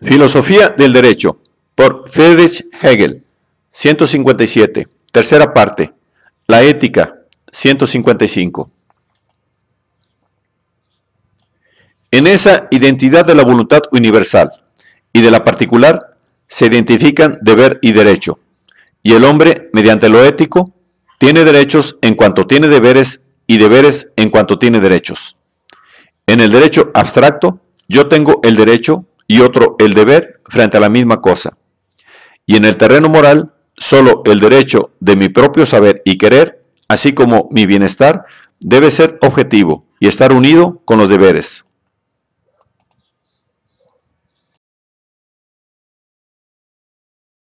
Filosofía del Derecho por Friedrich Hegel, 157, tercera parte, La Ética, 155. En esa identidad de la voluntad universal y de la particular se identifican deber y derecho, y el hombre, mediante lo ético, tiene derechos en cuanto tiene deberes y deberes en cuanto tiene derechos. En el derecho abstracto, yo tengo el derecho y otro el deber frente a la misma cosa. Y en el terreno moral, solo el derecho de mi propio saber y querer, así como mi bienestar, debe ser objetivo y estar unido con los deberes.